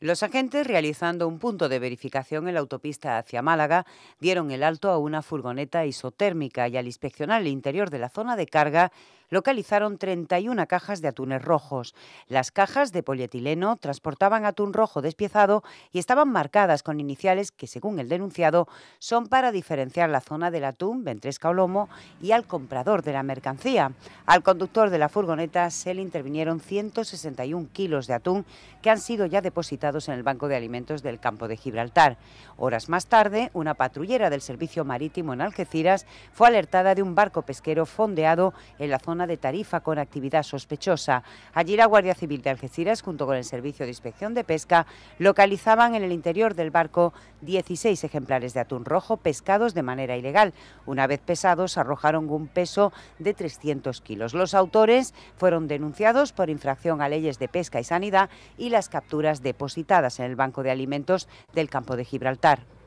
Los agentes, realizando un punto de verificación en la autopista hacia Málaga, dieron el alto a una furgoneta isotérmica y al inspeccionar el interior de la zona de carga, localizaron 31 cajas de atunes rojos. Las cajas de polietileno transportaban atún rojo despiezado y estaban marcadas con iniciales que, según el denunciado, son para diferenciar la zona del atún, ventresca o lomo, y al comprador de la mercancía. Al conductor de la furgoneta se le intervinieron 161 kilos de atún que han sido ya depositados en el Banco de Alimentos del Campo de Gibraltar. Horas más tarde, una patrullera del Servicio Marítimo en Algeciras fue alertada de un barco pesquero fondeado en la zona de Tarifa con actividad sospechosa. Allí la Guardia Civil de Algeciras, junto con el Servicio de Inspección de Pesca, localizaban en el interior del barco 16 ejemplares de atún rojo pescados de manera ilegal. Una vez pesados, arrojaron un peso de 300 kilos. Los autores fueron denunciados por infracción a leyes de pesca y sanidad y las capturas depositadas en el Banco de Alimentos del Campo de Gibraltar.